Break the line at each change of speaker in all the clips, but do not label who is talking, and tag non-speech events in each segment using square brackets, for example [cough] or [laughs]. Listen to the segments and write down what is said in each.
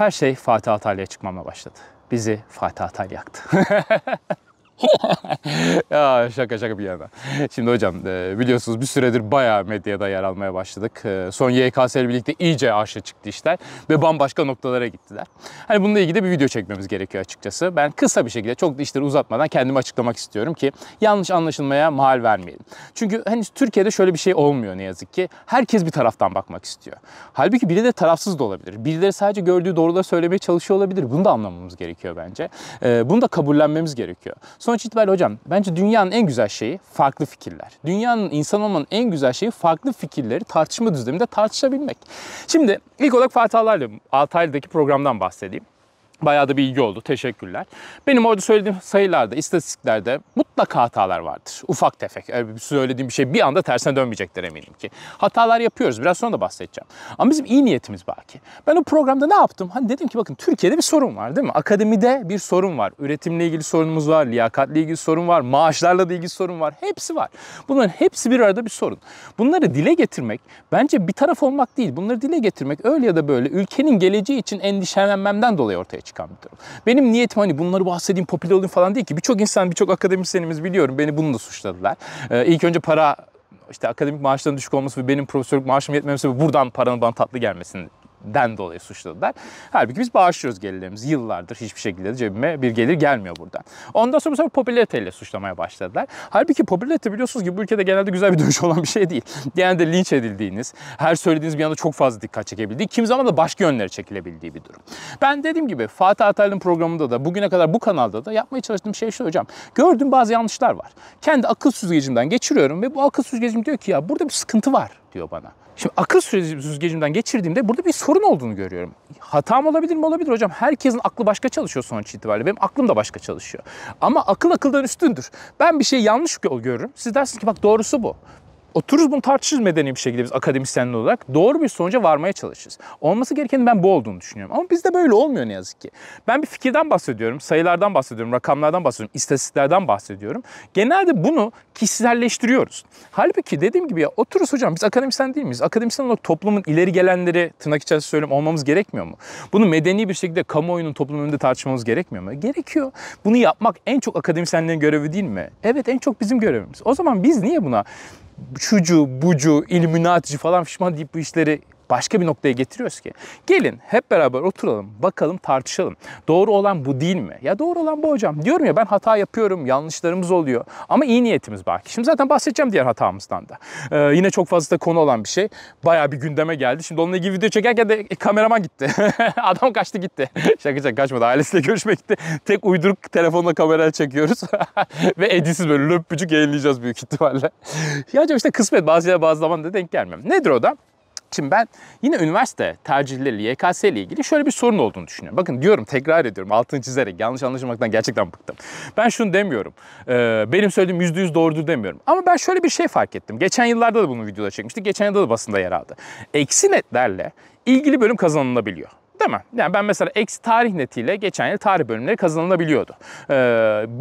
her şey Fatih Atalya'ya çıkmama başladı. Bizi Fatih Atalya yaktı. [laughs] [laughs] ya şaka şaka bir yana. Şimdi hocam e, biliyorsunuz bir süredir bayağı medyada yer almaya başladık. E, son YKS ile birlikte iyice arşa çıktı işler ve bambaşka noktalara gittiler. Hani bununla ilgili bir video çekmemiz gerekiyor açıkçası. Ben kısa bir şekilde çok da işleri uzatmadan kendimi açıklamak istiyorum ki yanlış anlaşılmaya mahal vermeyelim. Çünkü hani Türkiye'de şöyle bir şey olmuyor ne yazık ki. Herkes bir taraftan bakmak istiyor. Halbuki biri de tarafsız da olabilir. Birileri sadece gördüğü doğruları söylemeye çalışıyor olabilir. Bunu da anlamamız gerekiyor bence. E, bunu da kabullenmemiz gerekiyor. Sonra Sonuç itibariyle hocam bence dünyanın en güzel şeyi farklı fikirler. Dünyanın insan olmanın en güzel şeyi farklı fikirleri tartışma düzleminde tartışabilmek. Şimdi ilk olarak Fatih Altaylı'daki programdan bahsedeyim. Bayağı da bir ilgi oldu. Teşekkürler. Benim orada söylediğim sayılarda, istatistiklerde mutlaka hatalar vardır. Ufak tefek. Söylediğim bir şey bir anda tersine dönmeyecekler eminim ki. Hatalar yapıyoruz. Biraz sonra da bahsedeceğim. Ama bizim iyi niyetimiz belki. Ben o programda ne yaptım? Hani dedim ki bakın Türkiye'de bir sorun var değil mi? Akademide bir sorun var. Üretimle ilgili sorunumuz var. Liyakatle ilgili sorun var. Maaşlarla da ilgili sorun var. Hepsi var. Bunların hepsi bir arada bir sorun. Bunları dile getirmek bence bir taraf olmak değil. Bunları dile getirmek öyle ya da böyle ülkenin geleceği için endişelenmemden dolayı ortaya çıkıyor çıkan bir durum. Benim niyetim hani bunları bahsedeyim popüler olayım falan değil ki. Birçok insan, birçok akademisyenimiz biliyorum beni bunu da suçladılar. Ee, ilk önce para işte akademik maaşların düşük olması ve benim profesörlük maaşım yetmemesi ve buradan paranın bana tatlı gelmesini den dolayı suçladılar. Halbuki biz bağışlıyoruz gelirlerimizi. Yıllardır hiçbir şekilde cebime bir gelir gelmiyor buradan. Ondan sonra bu sefer popülariteyle suçlamaya başladılar. Halbuki popülarite biliyorsunuz ki bu ülkede genelde güzel bir dönüş [laughs] olan bir şey değil. de linç edildiğiniz, her söylediğiniz bir anda çok fazla dikkat çekebildiği, kim zaman da başka yönlere çekilebildiği bir durum. Ben dediğim gibi Fatih Ataylı'nın programında da bugüne kadar bu kanalda da yapmaya çalıştığım şey şu hocam. Gördüğüm bazı yanlışlar var. Kendi akıl süzgecimden geçiriyorum ve bu akıl süzgecim diyor ki ya burada bir sıkıntı var diyor bana. Şimdi akıl süzgecimden geçirdiğimde burada bir sorun olduğunu görüyorum. Hatam olabilir mi? Olabilir hocam. Herkesin aklı başka çalışıyor sonuç itibariyle. Benim aklım da başka çalışıyor. Ama akıl akıldan üstündür. Ben bir şey yanlış görürüm. Siz dersiniz ki bak doğrusu bu otururuz bunu tartışırız medeni bir şekilde biz akademisyenler olarak. Doğru bir sonuca varmaya çalışırız. Olması gerekenin ben bu olduğunu düşünüyorum. Ama bizde böyle olmuyor ne yazık ki. Ben bir fikirden bahsediyorum, sayılardan bahsediyorum, rakamlardan bahsediyorum, istatistiklerden bahsediyorum. Genelde bunu kişiselleştiriyoruz. Halbuki dediğim gibi ya otururuz hocam biz akademisyen değil miyiz? Akademisyen olarak toplumun ileri gelenleri tırnak içerisinde söyleyeyim olmamız gerekmiyor mu? Bunu medeni bir şekilde kamuoyunun toplumun önünde tartışmamız gerekmiyor mu? Gerekiyor. Bunu yapmak en çok akademisyenlerin görevi değil mi? Evet en çok bizim görevimiz. O zaman biz niye buna şucu, bucu, illuminatici falan fişman deyip bu işleri başka bir noktaya getiriyoruz ki? Gelin hep beraber oturalım, bakalım, tartışalım. Doğru olan bu değil mi? Ya doğru olan bu hocam. Diyorum ya ben hata yapıyorum, yanlışlarımız oluyor. Ama iyi niyetimiz belki. Şimdi zaten bahsedeceğim diğer hatamızdan da. Ee, yine çok fazla konu olan bir şey. baya bir gündeme geldi. Şimdi onunla ilgili video çekerken de e, kameraman gitti. [laughs] Adam kaçtı gitti. [laughs] şaka şaka kaçmadı. Ailesiyle görüşmek gitti. Tek uyduruk telefonla kamerayla çekiyoruz. [laughs] Ve edisiz böyle löpücük yayınlayacağız büyük ihtimalle. ya hocam işte kısmet bazı şeyler bazı zaman da denk gelmem. Nedir o da? Şimdi ben yine üniversite tercihleri YKS ile ilgili şöyle bir sorun olduğunu düşünüyorum. Bakın diyorum, tekrar ediyorum, altını çizerek, yanlış anlaşılmaktan gerçekten bıktım. Ben şunu demiyorum, benim söylediğim yüzde yüz doğrudur demiyorum. Ama ben şöyle bir şey fark ettim. Geçen yıllarda da bunu videoda çekmiştik, geçen yılda da basında yer aldı. Eksi netlerle ilgili bölüm kazanılabiliyor. Değil mi? Yani ben mesela eksi tarih netiyle geçen yıl tarih bölümleri kazanılabiliyordu. Ee,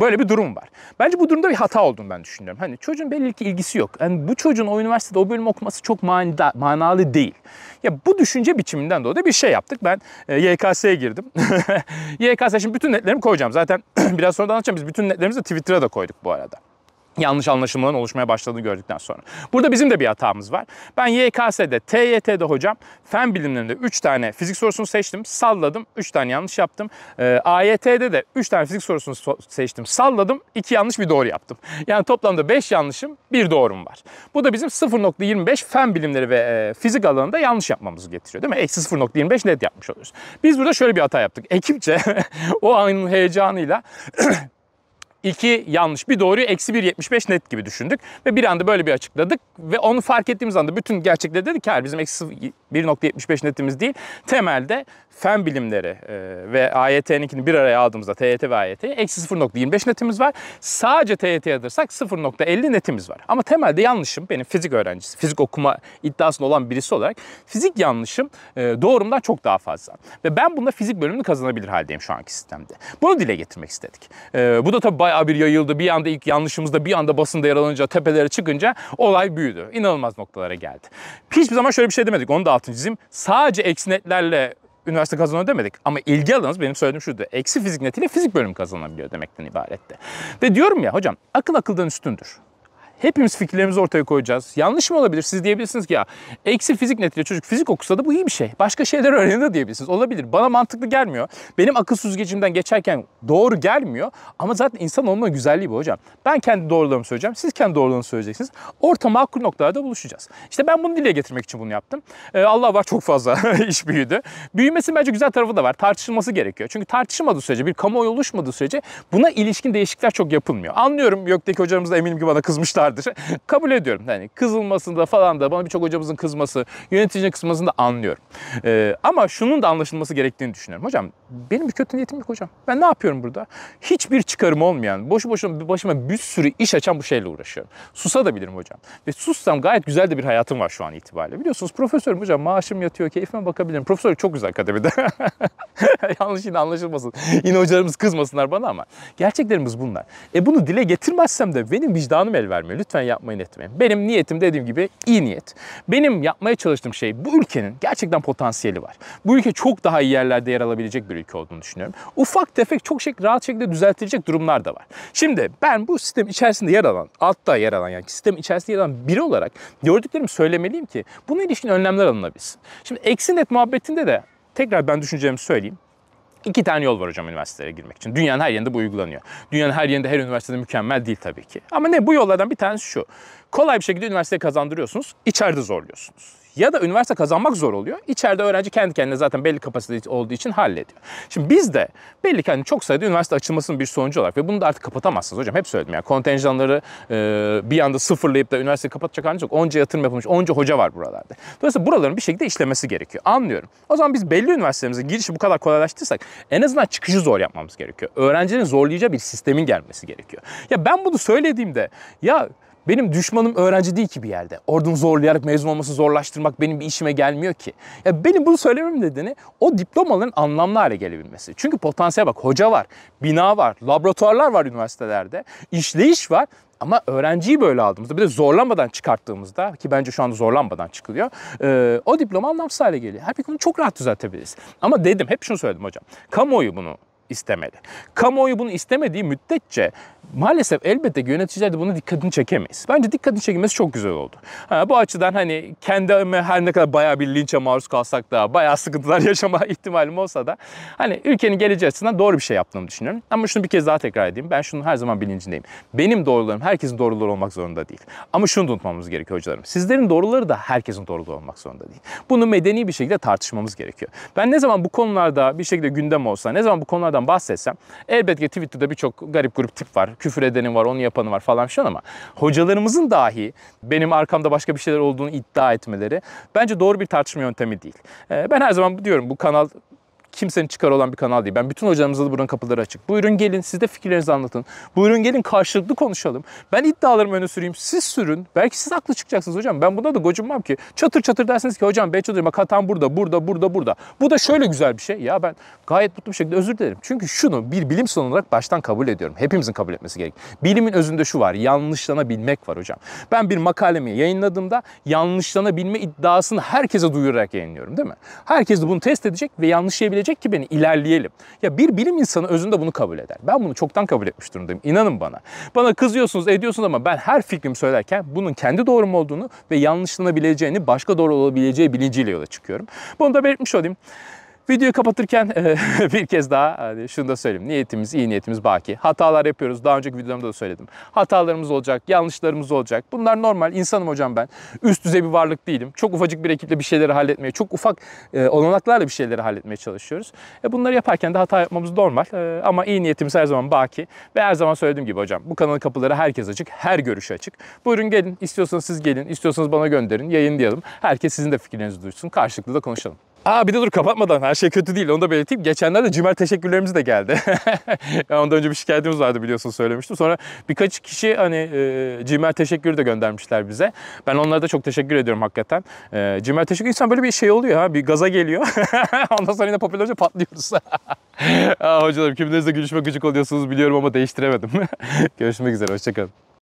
böyle bir durum var. Bence bu durumda bir hata olduğunu ben düşünüyorum. Hani çocuğun belli ki ilgisi yok. Yani bu çocuğun o üniversitede o bölüm okuması çok manida, manalı değil. Ya bu düşünce biçiminden dolayı bir şey yaptık. Ben e, YKS'ye girdim. YKS [laughs] şimdi bütün netlerimi koyacağım. Zaten [clears throat] biraz sonra da anlatacağım. Biz bütün netlerimizi Twitter'a da koyduk bu arada yanlış anlaşılmaların oluşmaya başladığını gördükten sonra. Burada bizim de bir hatamız var. Ben YKS'de, TYT'de hocam fen bilimlerinde 3 tane fizik sorusunu seçtim, salladım, 3 tane yanlış yaptım. E, ee, AYT'de de 3 tane fizik sorusunu so seçtim, salladım, 2 yanlış bir doğru yaptım. Yani toplamda 5 yanlışım, 1 doğrum var. Bu da bizim 0.25 fen bilimleri ve e, fizik alanında yanlış yapmamızı getiriyor değil mi? Eksi 0.25 net yapmış oluyoruz. Biz burada şöyle bir hata yaptık. Ekipçe [laughs] o anın heyecanıyla [clears throat] 2 yanlış bir doğruyu eksi 1.75 net gibi düşündük. Ve bir anda böyle bir açıkladık. Ve onu fark ettiğimiz anda bütün gerçekleri dedik ki her bizim eksi 1.75 netimiz değil. Temelde fen bilimleri e, ve AYT-12'ni bir araya aldığımızda TYT ve AYT eksi 0.25 netimiz var. Sadece TYT'ye alırsak 0.50 netimiz var. Ama temelde yanlışım benim fizik öğrencisi, fizik okuma iddiasında olan birisi olarak fizik yanlışım e, doğrumdan çok daha fazla. Ve ben bunda fizik bölümünü kazanabilir haldeyim şu anki sistemde. Bunu dile getirmek istedik. E, bu da tabii bayağı bir yayıldı. Bir anda ilk yanlışımızda bir anda basında yer alınca, tepelere çıkınca olay büyüdü. İnanılmaz noktalara geldi. Hiçbir zaman şöyle bir şey demedik. Onu da altını çizeyim. Sadece eksi netlerle üniversite kazanıyor demedik. Ama ilgi alanınız benim söylediğim şuydu. Eksi fizik netiyle fizik bölümü kazanabiliyor demekten ibaretti. Ve diyorum ya hocam akıl akıldan üstündür. Hepimiz fikirlerimizi ortaya koyacağız. Yanlış mı olabilir? Siz diyebilirsiniz ki ya eksi fizik netiyle çocuk fizik okusa da bu iyi bir şey. Başka şeyler [laughs] öğrenir de diyebilirsiniz. Olabilir. Bana mantıklı gelmiyor. Benim akıl süzgecimden geçerken doğru gelmiyor. Ama zaten insan olma güzelliği bu hocam. Ben kendi doğrularımı söyleyeceğim. Siz kendi doğrularını söyleyeceksiniz. Orta makul noktalarda buluşacağız. İşte ben bunu dile getirmek için bunu yaptım. Ee, Allah var çok fazla [laughs] iş büyüdü. Büyümesi bence güzel tarafı da var. Tartışılması gerekiyor. Çünkü tartışılmadığı sürece, bir kamuoyu oluşmadığı sürece buna ilişkin değişiklikler çok yapılmıyor. Anlıyorum YÖK'teki hocalarımız da eminim ki bana kızmışlar vardır. [laughs] Kabul ediyorum. Yani kızılmasında falan da bana birçok hocamızın kızması, yöneticinin kızmasını da anlıyorum. Ee, ama şunun da anlaşılması gerektiğini düşünüyorum. Hocam benim bir kötü niyetim yok hocam. Ben ne yapıyorum burada? Hiçbir çıkarım olmayan, boşu boşuna başıma bir sürü iş açan bu şeyle uğraşıyorum. Susa da bilirim hocam. Ve sussam gayet güzel de bir hayatım var şu an itibariyle. Biliyorsunuz profesörüm hocam maaşım yatıyor, keyfime bakabilirim. Profesör çok güzel akademide. [laughs] Yanlış yine anlaşılmasın. Yine hocalarımız kızmasınlar bana ama. Gerçeklerimiz bunlar. E bunu dile getirmezsem de benim vicdanım el vermiyor. Lütfen yapmayın etmeyin. Benim niyetim dediğim gibi iyi niyet. Benim yapmaya çalıştığım şey bu ülkenin gerçekten potansiyeli var. Bu ülke çok daha iyi yerlerde yer alabilecek bir ülke olduğunu düşünüyorum. Ufak tefek çok şey, rahat şekilde düzeltilecek durumlar da var. Şimdi ben bu sistem içerisinde yer alan, altta yer alan yani sistem içerisinde yer alan biri olarak gördüklerimi söylemeliyim ki buna ilişkin önlemler alınabilsin. Şimdi eksi net muhabbetinde de tekrar ben düşüneceğimi söyleyeyim. İki tane yol var hocam üniversitelere girmek için. Dünyanın her yerinde bu uygulanıyor. Dünyanın her yerinde her üniversitede mükemmel değil tabii ki. Ama ne bu yollardan bir tanesi şu. Kolay bir şekilde üniversiteyi kazandırıyorsunuz, içeride zorluyorsunuz ya da üniversite kazanmak zor oluyor. İçeride öğrenci kendi kendine zaten belli kapasite olduğu için hallediyor. Şimdi biz de belli ki hani çok sayıda üniversite açılmasının bir sonucu olarak ve bunu da artık kapatamazsınız hocam. Hep söyledim yani kontenjanları e, bir anda sıfırlayıp da üniversite kapatacak haliniz yok. Onca yatırım yapılmış, onca hoca var buralarda. Dolayısıyla buraların bir şekilde işlemesi gerekiyor. Anlıyorum. O zaman biz belli üniversitelerimizin girişi bu kadar kolaylaştırırsak en azından çıkışı zor yapmamız gerekiyor. Öğrencinin zorlayacağı bir sistemin gelmesi gerekiyor. Ya ben bunu söylediğimde ya benim düşmanım öğrenci değil ki bir yerde. Ordum zorlayarak mezun olması zorlaştırmak benim bir işime gelmiyor ki. Ya benim bunu söylemem nedeni o diplomaların anlamlı hale gelebilmesi. Çünkü potansiyel bak hoca var, bina var, laboratuvarlar var üniversitelerde, işleyiş var. Ama öğrenciyi böyle aldığımızda bir de zorlanmadan çıkarttığımızda ki bence şu anda zorlanmadan çıkılıyor. o diploma anlamsız hale geliyor. Her bir bunu çok rahat düzeltebiliriz. Ama dedim hep şunu söyledim hocam. Kamuoyu bunu istemedi. Kamuoyu bunu istemediği müddetçe maalesef elbette yöneticiler de buna dikkatini çekemeyiz. Bence dikkatini çekilmesi çok güzel oldu. Ha, bu açıdan hani kendi her ne kadar bayağı bir linçe maruz kalsak da bayağı sıkıntılar [laughs] yaşama ihtimalim olsa da hani ülkenin geleceği açısından doğru bir şey yaptığımı düşünüyorum. Ama şunu bir kez daha tekrar edeyim. Ben şunun her zaman bilincindeyim. Benim doğrularım herkesin doğruları olmak zorunda değil. Ama şunu da unutmamamız gerekiyor hocalarım. Sizlerin doğruları da herkesin doğruluğu olmak zorunda değil. Bunu medeni bir şekilde tartışmamız gerekiyor. Ben ne zaman bu konularda bir şekilde gündem olsa, ne zaman bu konularda bunlardan bahsetsem elbette Twitter'da birçok garip grup tip var. Küfür edeni var, onu yapanı var falan şu an ama hocalarımızın dahi benim arkamda başka bir şeyler olduğunu iddia etmeleri bence doğru bir tartışma yöntemi değil. Ee, ben her zaman diyorum bu kanal kimsenin çıkar olan bir kanal değil. Ben bütün hocalarımıza da buranın kapıları açık. Buyurun gelin siz de fikirlerinizi anlatın. Buyurun gelin karşılıklı konuşalım. Ben iddialarımı öne süreyim. Siz sürün. Belki siz haklı çıkacaksınız hocam. Ben buna da gocunmam ki. Çatır çatır dersiniz ki hocam ben çatırıyorum. Bak hatam burada, burada, burada, burada. Bu da şöyle güzel bir şey. Ya ben gayet mutlu bir şekilde özür dilerim. Çünkü şunu bir bilim son olarak baştan kabul ediyorum. Hepimizin kabul etmesi gerek. Bilimin özünde şu var. Yanlışlanabilmek var hocam. Ben bir makalemi yayınladığımda yanlışlanabilme iddiasını herkese duyurarak yayınlıyorum değil mi? Herkes de bunu test edecek ve yanlışlayabilecek yapabilecek ki beni ilerleyelim. Ya bir bilim insanı özünde bunu kabul eder. Ben bunu çoktan kabul etmiş durumdayım. İnanın bana. Bana kızıyorsunuz, ediyorsunuz ama ben her fikrimi söylerken bunun kendi doğrum olduğunu ve yanlışlanabileceğini, başka doğru olabileceği bilinciyle yola çıkıyorum. Bunu da belirtmiş olayım. Videoyu kapatırken e, [laughs] bir kez daha hani şunu da söyleyeyim. Niyetimiz, iyi niyetimiz baki. Hatalar yapıyoruz. Daha önceki videolarımda da söyledim. Hatalarımız olacak, yanlışlarımız olacak. Bunlar normal. İnsanım hocam ben. Üst düzey bir varlık değilim. Çok ufacık bir ekiple bir şeyleri halletmeye, çok ufak e, olanaklarla bir şeyleri halletmeye çalışıyoruz. E, bunları yaparken de hata yapmamız normal. ama iyi niyetimiz her zaman baki. Ve her zaman söylediğim gibi hocam bu kanalın kapıları herkes açık, her görüş açık. Buyurun gelin. İstiyorsanız siz gelin, istiyorsanız bana gönderin. yayın diyelim. Herkes sizin de fikirlerinizi duysun. Karşılıklı da konuşalım. Aa bir de dur kapatmadan her şey kötü değil onu da belirteyim. Geçenlerde cimer teşekkürlerimiz de geldi. [laughs] Ondan önce bir şikayetimiz vardı biliyorsun söylemiştim. Sonra birkaç kişi hani e, cimer teşekkürü de göndermişler bize. Ben onlara da çok teşekkür ediyorum hakikaten. E, cimer teşekkür insan böyle bir şey oluyor ha bir gaza geliyor. [laughs] Ondan sonra yine popülerce patlıyoruz. [laughs] Aa, hocalarım kiminizle gülüşme gıcık oluyorsunuz biliyorum ama değiştiremedim. Görüşmek üzere hoşçakalın.